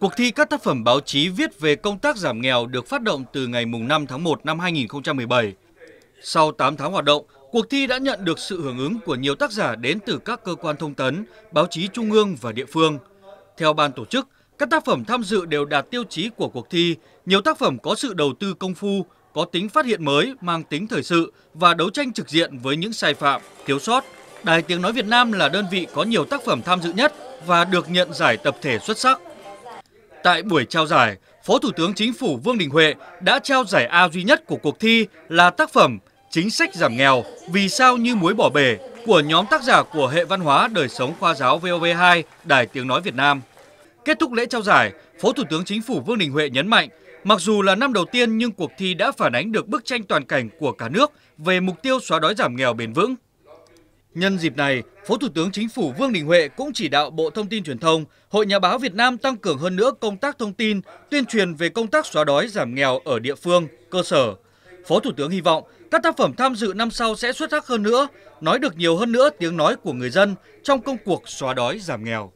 Cuộc thi các tác phẩm báo chí viết về công tác giảm nghèo được phát động từ ngày 5 tháng 1 năm 2017. Sau 8 tháng hoạt động, cuộc thi đã nhận được sự hưởng ứng của nhiều tác giả đến từ các cơ quan thông tấn, báo chí trung ương và địa phương. Theo ban tổ chức, các tác phẩm tham dự đều đạt tiêu chí của cuộc thi, nhiều tác phẩm có sự đầu tư công phu, có tính phát hiện mới, mang tính thời sự và đấu tranh trực diện với những sai phạm, thiếu sót. Đài Tiếng Nói Việt Nam là đơn vị có nhiều tác phẩm tham dự nhất và được nhận giải tập thể xuất sắc. Tại buổi trao giải, Phó Thủ tướng Chính phủ Vương Đình Huệ đã trao giải A duy nhất của cuộc thi là tác phẩm Chính sách giảm nghèo, vì sao như muối bỏ bể của nhóm tác giả của Hệ Văn hóa Đời sống Khoa giáo VOV2, Đài Tiếng Nói Việt Nam. Kết thúc lễ trao giải, Phó Thủ tướng Chính phủ Vương Đình Huệ nhấn mạnh, mặc dù là năm đầu tiên nhưng cuộc thi đã phản ánh được bức tranh toàn cảnh của cả nước về mục tiêu xóa đói giảm nghèo bền vững. Nhân dịp này, Phó Thủ tướng Chính phủ Vương Đình Huệ cũng chỉ đạo Bộ Thông tin Truyền thông, Hội Nhà báo Việt Nam tăng cường hơn nữa công tác thông tin, tuyên truyền về công tác xóa đói giảm nghèo ở địa phương, cơ sở. Phó Thủ tướng hy vọng các tác phẩm tham dự năm sau sẽ xuất sắc hơn nữa, nói được nhiều hơn nữa tiếng nói của người dân trong công cuộc xóa đói giảm nghèo.